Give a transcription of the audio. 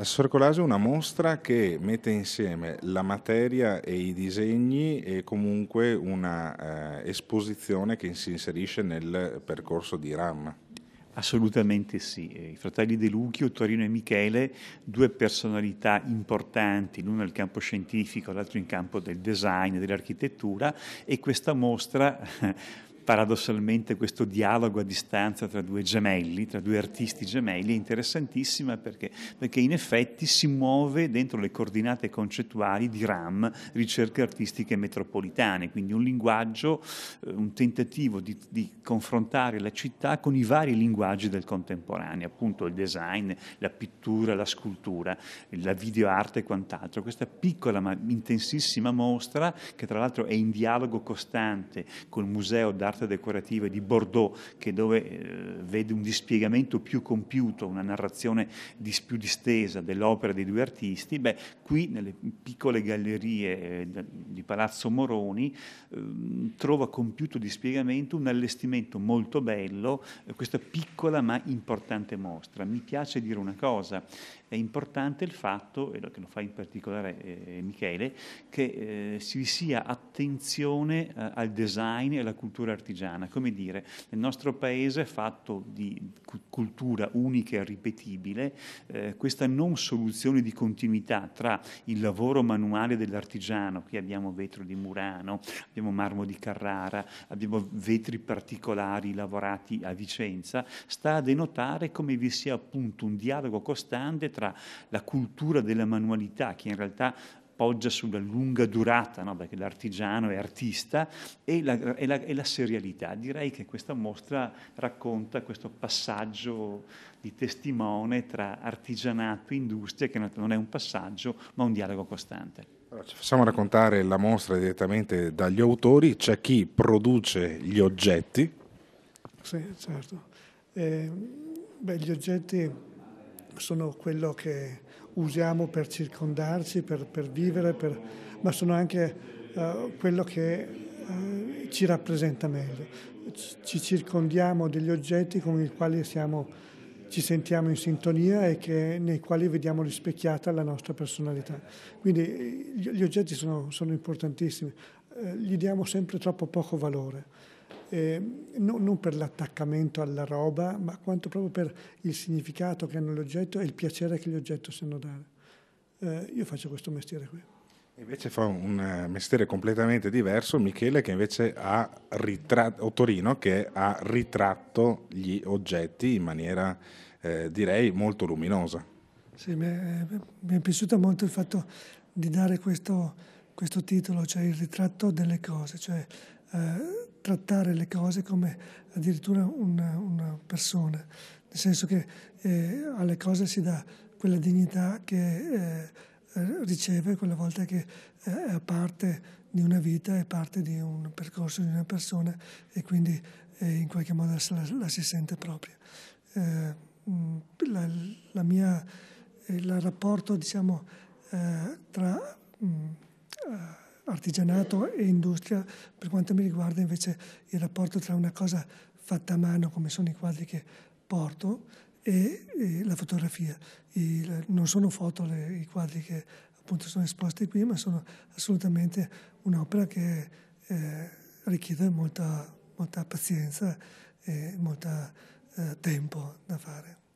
Assessore Colaso una mostra che mette insieme la materia e i disegni e comunque una eh, esposizione che si inserisce nel percorso di RAM. Assolutamente sì. Eh, I fratelli De Lucchio, Torino e Michele, due personalità importanti, l'uno nel campo scientifico, l'altro in campo del design, dell'architettura e questa mostra paradossalmente questo dialogo a distanza tra due gemelli, tra due artisti gemelli, è interessantissima perché, perché in effetti si muove dentro le coordinate concettuali di RAM, ricerche artistiche metropolitane, quindi un linguaggio, eh, un tentativo di, di confrontare la città con i vari linguaggi del contemporaneo, appunto il design, la pittura, la scultura, la videoarte e quant'altro. Questa piccola ma intensissima mostra, che tra l'altro è in dialogo costante col Museo d'Arte d'arte decorative di Bordeaux, che dove eh, vede un dispiegamento più compiuto, una narrazione dis, più distesa dell'opera dei due artisti, beh, qui nelle piccole gallerie eh, di Palazzo Moroni ehm, trova compiuto dispiegamento un allestimento molto bello, eh, questa piccola ma importante mostra. Mi piace dire una cosa, è importante il fatto, e lo, che lo fa in particolare eh, Michele, che eh, si sia attorno attenzione eh, al design e alla cultura artigiana. Come dire, nel nostro paese fatto di cultura unica e ripetibile, eh, questa non soluzione di continuità tra il lavoro manuale dell'artigiano, qui abbiamo vetro di Murano, abbiamo marmo di Carrara, abbiamo vetri particolari lavorati a Vicenza, sta a denotare come vi sia appunto un dialogo costante tra la cultura della manualità, che in realtà poggia sulla lunga durata, no? perché l'artigiano è artista, e la, e, la, e la serialità. Direi che questa mostra racconta questo passaggio di testimone tra artigianato e industria, che non è un passaggio, ma un dialogo costante. Ci facciamo raccontare la mostra direttamente dagli autori, c'è chi produce gli oggetti. Sì, certo. Eh, beh, gli oggetti sono quello che usiamo per circondarci, per, per vivere, per, ma sono anche uh, quello che uh, ci rappresenta meglio. Ci circondiamo degli oggetti con i quali siamo, ci sentiamo in sintonia e che, nei quali vediamo rispecchiata la nostra personalità. Quindi gli oggetti sono, sono importantissimi, uh, gli diamo sempre troppo poco valore eh, no, non per l'attaccamento alla roba, ma quanto proprio per il significato che hanno l'oggetto e il piacere che gli oggetti sanno dare. Eh, io faccio questo mestiere qui. Invece fa un eh, mestiere completamente diverso Michele che invece ha ritratto, o Torino che ha ritratto gli oggetti in maniera eh, direi molto luminosa. Sì, mi è, mi è piaciuto molto il fatto di dare questo, questo titolo, cioè il ritratto delle cose, cioè eh, trattare le cose come addirittura una, una persona, nel senso che eh, alle cose si dà quella dignità che eh, riceve quella volta che eh, è parte di una vita, è parte di un percorso di una persona e quindi eh, in qualche modo la, la si sente propria. Eh, mm, la, la mia, il rapporto diciamo, tra artigianato e industria, per quanto mi riguarda invece il rapporto tra una cosa fatta a mano come sono i quadri che porto e, e la fotografia. Il, non sono foto le, i quadri che appunto sono esposti qui, ma sono assolutamente un'opera che eh, richiede molta, molta, pazienza e molto eh, tempo da fare.